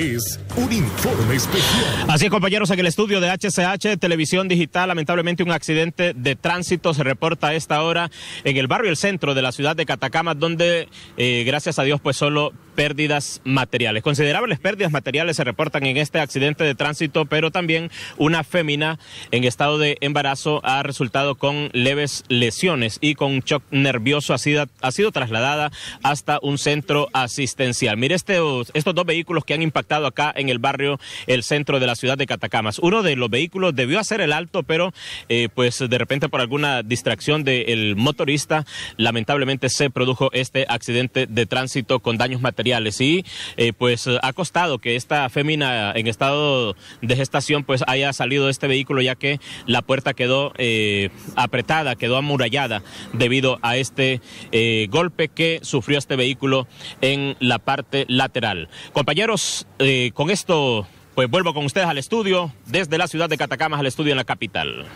es un informe especial. Así es, compañeros, en el estudio de HCH Televisión Digital, lamentablemente un accidente de tránsito se reporta a esta hora en el barrio El Centro de la ciudad de Catacama, donde, eh, gracias a Dios, pues solo pérdidas materiales. Considerables pérdidas materiales se reportan en este accidente de tránsito, pero también una fémina en estado de embarazo ha resultado con leves lesiones y con un shock nervioso ha sido, ha sido trasladada hasta un centro asistencial. Mire, este, estos dos vehículos que han impactado acá en el barrio, el centro de la ciudad de Catacamas. Uno de los vehículos debió hacer el alto, pero eh, pues de repente por alguna distracción del motorista, lamentablemente se produjo este accidente de tránsito con daños materiales y eh, pues ha costado que esta fémina en estado de gestación pues haya salido de este vehículo ya que la puerta quedó eh, apretada, quedó amurallada debido a este golpe que sufrió este vehículo en la parte lateral. Compañeros, eh, con esto, pues vuelvo con ustedes al estudio, desde la ciudad de Catacamas al estudio en la capital.